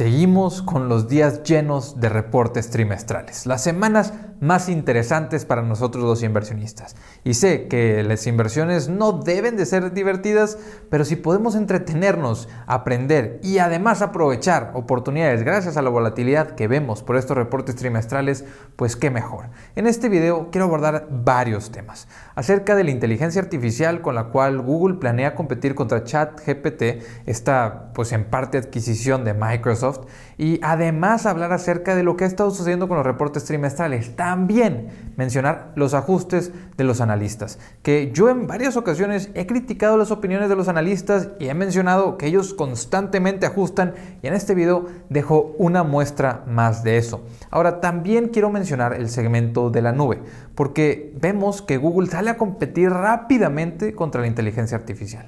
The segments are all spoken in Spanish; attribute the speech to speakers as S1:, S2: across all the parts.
S1: Seguimos con los días llenos de reportes trimestrales, las semanas más interesantes para nosotros los inversionistas. Y sé que las inversiones no deben de ser divertidas, pero si podemos entretenernos, aprender y además aprovechar oportunidades gracias a la volatilidad que vemos por estos reportes trimestrales, pues qué mejor. En este video quiero abordar varios temas acerca de la inteligencia artificial con la cual Google planea competir contra ChatGPT, esta pues en parte adquisición de Microsoft, y además hablar acerca de lo que ha estado sucediendo con los reportes trimestrales. También mencionar los ajustes de los analistas, que yo en varias ocasiones he criticado las opiniones de los analistas y he mencionado que ellos constantemente ajustan y en este video dejo una muestra más de eso. Ahora también quiero mencionar el segmento de la nube, porque vemos que Google sale competir rápidamente contra la inteligencia artificial.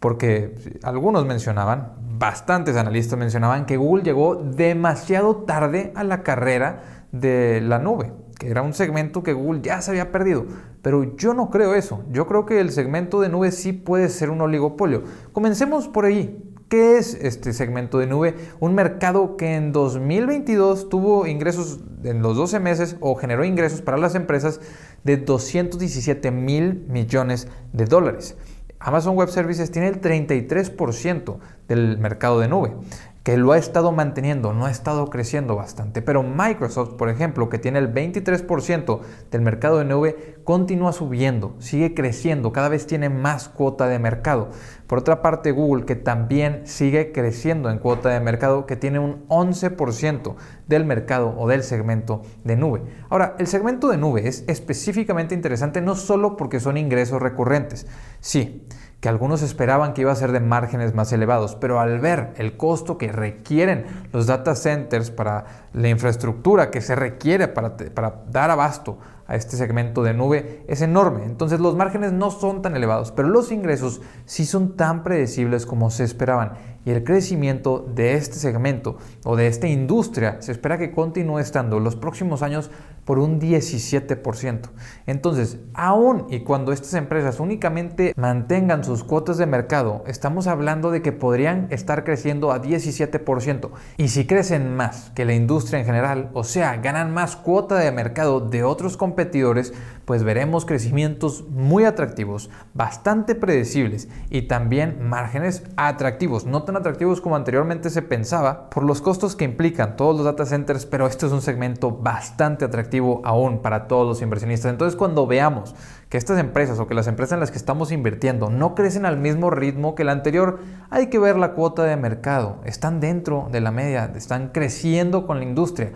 S1: Porque algunos mencionaban, bastantes analistas mencionaban que Google llegó demasiado tarde a la carrera de la nube, que era un segmento que Google ya se había perdido. Pero yo no creo eso. Yo creo que el segmento de nube sí puede ser un oligopolio. Comencemos por allí. ¿Qué es este segmento de nube? Un mercado que en 2022 tuvo ingresos en los 12 meses o generó ingresos para las empresas de 217 mil millones de dólares. Amazon Web Services tiene el 33% del mercado de nube que lo ha estado manteniendo, no ha estado creciendo bastante. Pero Microsoft, por ejemplo, que tiene el 23% del mercado de nube, continúa subiendo, sigue creciendo, cada vez tiene más cuota de mercado. Por otra parte, Google, que también sigue creciendo en cuota de mercado, que tiene un 11% del mercado o del segmento de nube. Ahora, el segmento de nube es específicamente interesante no solo porque son ingresos recurrentes, sí, que algunos esperaban que iba a ser de márgenes más elevados, pero al ver el costo que requieren los data centers para la infraestructura que se requiere para, dar abasto a este segmento de nube es enorme, entonces los márgenes no son tan elevados, pero los ingresos sí son tan predecibles como se esperaban y el crecimiento de este segmento o de esta industria se espera que continúe estando los próximos años por un 17%. Entonces, aún y cuando estas empresas únicamente mantengan sus cuotas de mercado, estamos hablando de que podrían estar creciendo a 17%. Y si crecen más que la industria en general, o sea, ganan más cuota de mercado de otros competidores, pues veremos crecimientos muy atractivos, bastante predecibles y también márgenes atractivos, no tan atractivos como anteriormente se pensaba por los costos que implican todos los data centers, pero esto es un segmento bastante atractivo aún para todos los inversionistas. Entonces cuando veamos que estas empresas o que las empresas en las que estamos invirtiendo no crecen al mismo ritmo que la anterior, hay que ver la cuota de mercado. Están dentro de la media, están creciendo con la industria.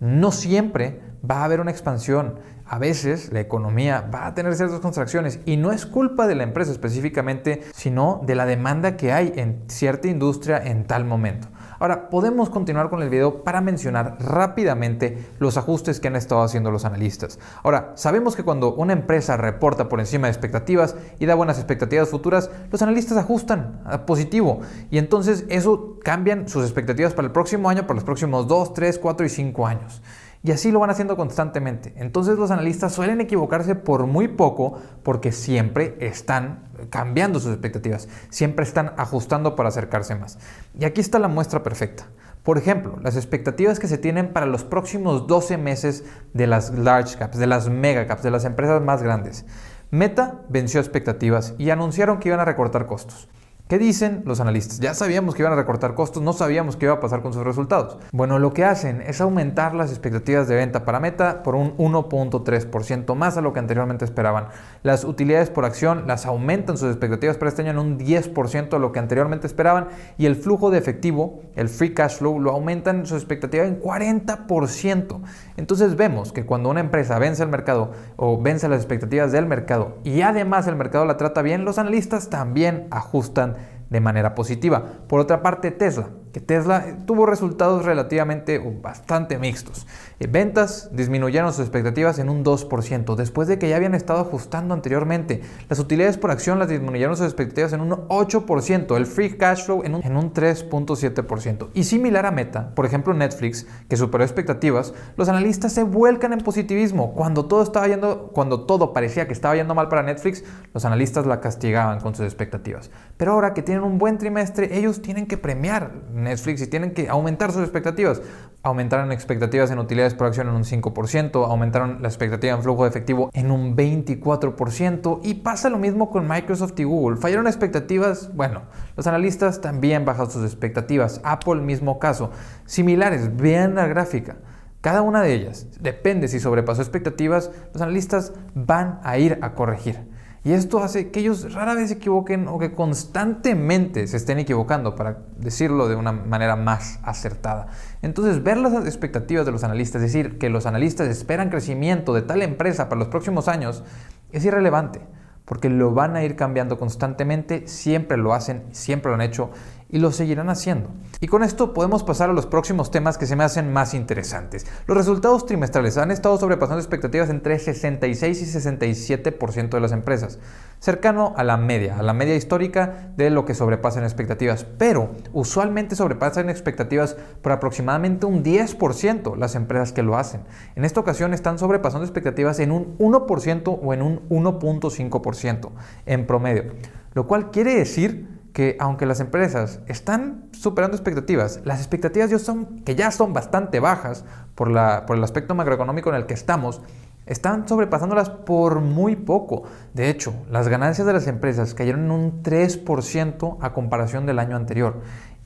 S1: No siempre va a haber una expansión. A veces la economía va a tener ciertas contracciones y no es culpa de la empresa específicamente, sino de la demanda que hay en cierta industria en tal momento. Ahora, podemos continuar con el video para mencionar rápidamente los ajustes que han estado haciendo los analistas. Ahora, sabemos que cuando una empresa reporta por encima de expectativas y da buenas expectativas futuras, los analistas ajustan a positivo y entonces eso cambian sus expectativas para el próximo año, para los próximos 2, 3, 4 y 5 años. Y así lo van haciendo constantemente. Entonces los analistas suelen equivocarse por muy poco porque siempre están cambiando sus expectativas, siempre están ajustando para acercarse más. Y aquí está la muestra perfecta. Por ejemplo, las expectativas que se tienen para los próximos 12 meses de las large caps, de las mega caps, de las empresas más grandes. Meta venció expectativas y anunciaron que iban a recortar costos. ¿Qué dicen los analistas? Ya sabíamos que iban a recortar costos, no sabíamos qué iba a pasar con sus resultados. Bueno, lo que hacen es aumentar las expectativas de venta para Meta por un 1.3% más a lo que anteriormente esperaban. Las utilidades por acción las aumentan sus expectativas para este año en un 10% de lo que anteriormente esperaban y el flujo de efectivo, el free cash flow, lo aumentan sus expectativas en 40%. Entonces vemos que cuando una empresa vence el mercado o vence las expectativas del mercado y además el mercado la trata bien, los analistas también ajustan de manera positiva. Por otra parte, Tesla que Tesla tuvo resultados relativamente bastante mixtos. Eh, ventas disminuyeron sus expectativas en un 2%, después de que ya habían estado ajustando anteriormente. Las utilidades por acción las disminuyeron sus expectativas en un 8%, el free cash flow en un, 3.7%. Y similar a Meta, por ejemplo Netflix, que superó expectativas, los analistas se vuelcan en positivismo. Cuando todo, estaba yendo, cuando todo parecía que estaba yendo mal para Netflix, los analistas la castigaban con sus expectativas. Pero ahora que tienen un buen trimestre, ellos tienen que premiar Netflix y tienen que aumentar sus expectativas. Aumentaron expectativas en utilidades por acción en un 5%, aumentaron la expectativa en flujo de efectivo en un 24% y pasa lo mismo con Microsoft y Google. Fallaron expectativas, bueno, los analistas también bajaron sus expectativas. Apple mismo caso. Similares, vean la gráfica. Cada una de ellas, depende si sobrepasó expectativas, los analistas van a ir a corregir. Y esto hace que ellos rara vez se equivoquen o que constantemente se estén equivocando, para decirlo de una manera más acertada. Entonces, ver las expectativas de los analistas, decir, que los analistas esperan crecimiento de tal empresa para los próximos años, es irrelevante, porque lo van a ir cambiando constantemente, siempre lo hacen, siempre lo han hecho, y lo seguirán haciendo. Y con esto podemos pasar a los próximos temas que se me hacen más interesantes. Los resultados trimestrales han estado sobrepasando expectativas entre 66 y 67% de las empresas, cercano a la media, a la media histórica de lo que sobrepasan expectativas, pero usualmente sobrepasan expectativas por aproximadamente un 10% las empresas que lo hacen. En esta ocasión están sobrepasando expectativas en un 1% o en un 1.5% en promedio, lo cual quiere decir que aunque las empresas están superando expectativas, las expectativas son, que ya son bastante bajas por, por el aspecto macroeconómico en el que estamos, están sobrepasándolas por muy poco. De hecho, las ganancias de las empresas cayeron en un 3% a comparación del año anterior.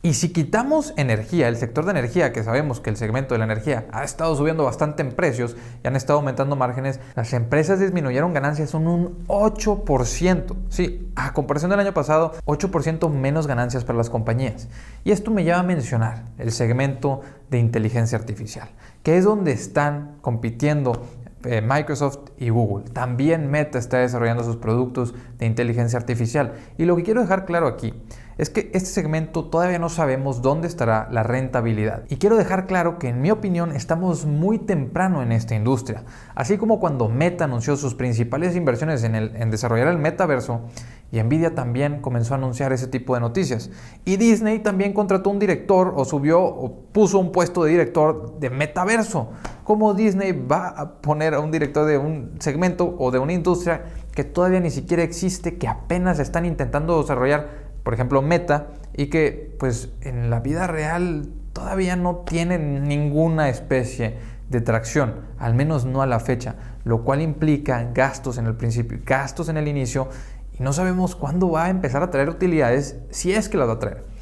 S1: Y si quitamos energía, el sector de energía, que sabemos que el segmento de la energía ha estado subiendo bastante en precios y han estado aumentando márgenes, las empresas disminuyeron ganancias un, un 8%. Sí, a comparación del año pasado, 8% menos ganancias para las compañías. Y esto me lleva a mencionar el segmento de inteligencia artificial, que es donde están compitiendo eh, Microsoft y Google. También Meta está desarrollando sus productos de inteligencia artificial. Y lo que quiero dejar claro aquí es que este segmento todavía no sabemos dónde estará la rentabilidad. Y quiero dejar claro que en mi opinión estamos muy temprano en esta industria. Así como cuando Meta anunció sus principales inversiones en desarrollar el metaverso y Nvidia también comenzó a anunciar ese tipo de noticias. Y Disney también contrató un director o subió o puso un puesto de director de metaverso. ¿Cómo Disney va a poner a un director de un segmento o de una industria que todavía ni siquiera existe, que apenas están intentando desarrollar, por ejemplo, Meta, y que pues en la vida real todavía no tienen ninguna especie de tracción, al menos no a la fecha, lo cual implica gastos en el principio, gastos en el inicio, y no sabemos cuándo va a empezar a traer utilidades, si es que las va a traer.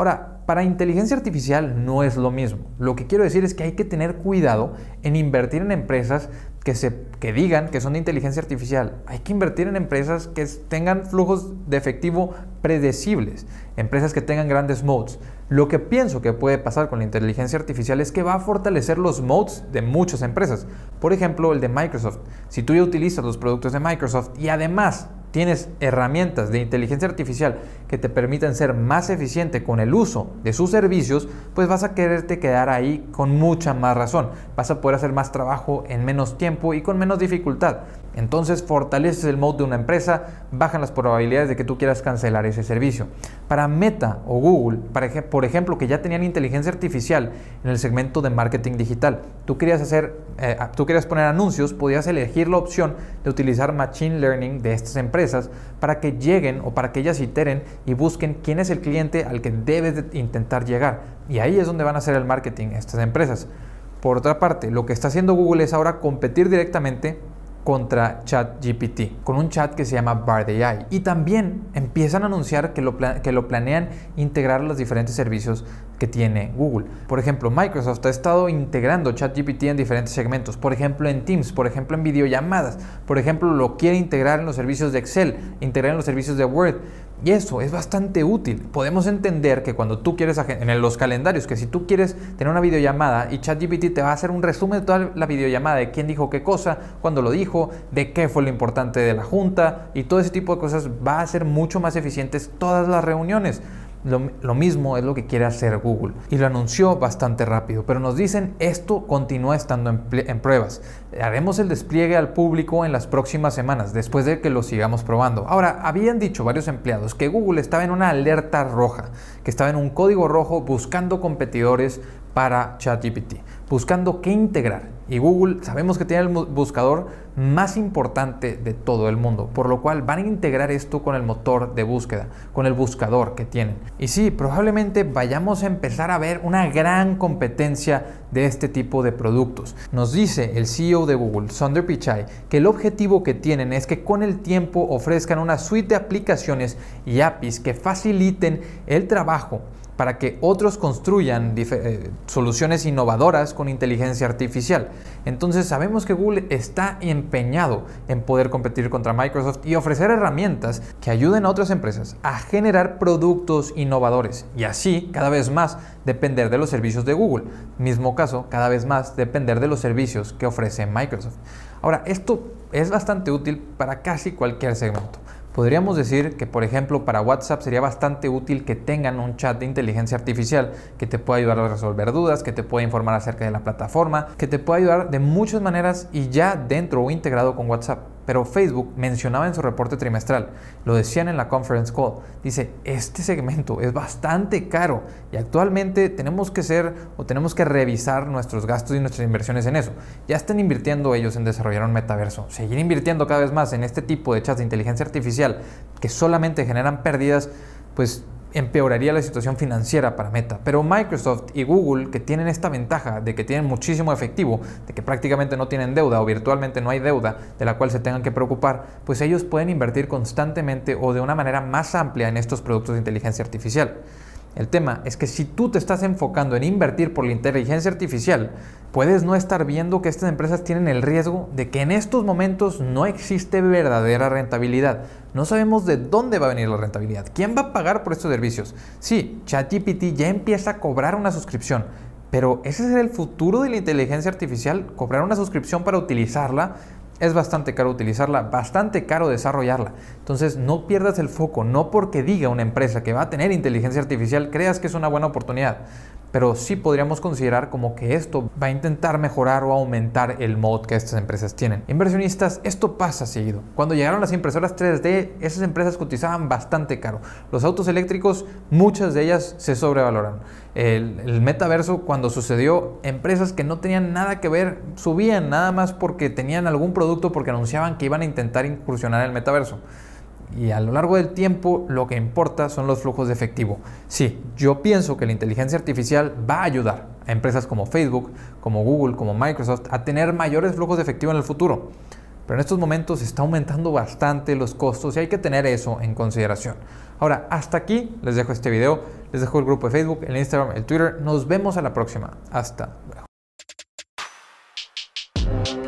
S1: Ahora, para inteligencia artificial no es lo mismo. Lo que quiero decir es que hay que tener cuidado en invertir en empresas que, digan que son de inteligencia artificial. Hay que invertir en empresas que tengan flujos de efectivo predecibles, empresas que tengan grandes modes. Lo que pienso que puede pasar con la inteligencia artificial es que va a fortalecer los modes de muchas empresas. Por ejemplo, el de Microsoft. Si tú ya utilizas los productos de Microsoft y además tienes herramientas de inteligencia artificial que te permitan ser más eficiente con el uso de sus servicios, pues vas a quererte quedar ahí con mucha más razón. Vas a poder hacer más trabajo en menos tiempo y con menos dificultad. Entonces fortaleces el mode de una empresa, bajan las probabilidades de que tú quieras cancelar ese servicio. Para Meta o Google, por ejemplo, que ya tenían inteligencia artificial en el segmento de marketing digital, tú querías, hacer, eh, tú querías poner anuncios, podías elegir la opción de utilizar Machine Learning de estas empresas para que lleguen o para que ellas iteren y busquen quién es el cliente al que debes intentar llegar. Y ahí es donde van a hacer el marketing estas empresas. Por otra parte, lo que está haciendo Google es ahora competir directamente contra ChatGPT, con un chat que se llama Bard AI. Y también empiezan a anunciar que lo, que lo planean integrar los diferentes servicios que tiene Google. Por ejemplo, Microsoft ha estado integrando ChatGPT en diferentes segmentos, por ejemplo en Teams, por ejemplo en videollamadas, por ejemplo lo quiere integrar en los servicios de Excel, integrar en los servicios de Word. Y eso es bastante útil. Podemos entender que cuando tú quieres, en los calendarios, que si tú quieres tener una videollamada y ChatGPT te va a hacer un resumen de toda la videollamada, de quién dijo qué cosa, cuándo lo dijo, de qué fue lo importante de la junta y todo ese tipo de cosas, va a ser mucho más eficientes todas las reuniones. Lo, mismo es lo que quiere hacer Google y lo anunció bastante rápido, pero nos dicen esto continúa estando en, en, pruebas. Haremos el despliegue al público en las próximas semanas después de que lo sigamos probando. Ahora, habían dicho varios empleados que Google estaba en una alerta roja, que estaba en un código rojo buscando competidores para ChatGPT, buscando qué integrar y Google sabemos que tiene el buscador más importante de todo el mundo, por lo cual van a integrar esto con el motor de búsqueda, con el buscador que tienen. Y sí, probablemente vayamos a empezar a ver una gran competencia de este tipo de productos. Nos dice el CEO de Google, Sundar Pichai, que el objetivo que tienen es que con el tiempo ofrezcan una suite de aplicaciones y APIs que faciliten el trabajo para que otros construyan eh, soluciones innovadoras con inteligencia artificial. Entonces sabemos que Google está empeñado en poder competir contra Microsoft y ofrecer herramientas que ayuden a otras empresas a generar productos innovadores y así cada vez más depender de los servicios de Google. Mismo caso, cada vez más depender de los servicios que ofrece Microsoft. Ahora, esto es bastante útil para casi cualquier segmento. Podríamos decir que, por ejemplo, para WhatsApp sería bastante útil que tengan un chat de inteligencia artificial que te pueda ayudar a resolver dudas, que te pueda informar acerca de la plataforma, que te pueda ayudar de muchas maneras y ya dentro o integrado con WhatsApp pero Facebook mencionaba en su reporte trimestral, lo decían en la conference call, dice, este segmento es bastante caro y actualmente tenemos que ser o tenemos que revisar nuestros gastos y nuestras inversiones en eso. Ya están invirtiendo ellos en desarrollar un metaverso, seguir invirtiendo cada vez más en este tipo de chats de inteligencia artificial que solamente generan pérdidas, pues empeoraría la situación financiera para Meta. Pero Microsoft y Google, que tienen esta ventaja de que tienen muchísimo efectivo, de que prácticamente no tienen deuda o virtualmente no hay deuda de la cual se tengan que preocupar, pues ellos pueden invertir constantemente o de una manera más amplia en estos productos de inteligencia artificial. El tema es que si tú te estás enfocando en invertir por la inteligencia artificial, puedes no estar viendo que estas empresas tienen el riesgo de que en estos momentos no existe verdadera rentabilidad. No sabemos de dónde va a venir la rentabilidad. ¿Quién va a pagar por estos servicios? Sí, ChatGPT ya empieza a cobrar una suscripción, pero ese es el futuro de la inteligencia artificial, cobrar una suscripción para utilizarla es bastante caro utilizarla, bastante caro desarrollarla. Entonces no pierdas el foco, no porque diga una empresa que va a tener inteligencia artificial, creas que es una buena oportunidad pero sí podríamos considerar como que esto va a intentar mejorar o aumentar el mod que estas empresas tienen. Inversionistas, esto pasa seguido. Cuando llegaron las impresoras 3D, esas empresas cotizaban bastante caro. Los autos eléctricos, muchas de ellas se sobrevaloran. El, el metaverso, cuando sucedió, empresas que no tenían nada que ver subían nada más porque tenían algún producto, porque anunciaban que iban a intentar incursionar en el metaverso y a lo largo del tiempo lo que importa son los flujos de efectivo. Sí, yo pienso que la inteligencia artificial va a ayudar a empresas como Facebook, como Google, como Microsoft a tener mayores flujos de efectivo en el futuro. Pero en estos momentos está aumentando bastante los costos y hay que tener eso en consideración. Ahora, hasta aquí les dejo este video, les dejo el grupo de Facebook, el Instagram, el Twitter. Nos vemos a la próxima. Hasta luego.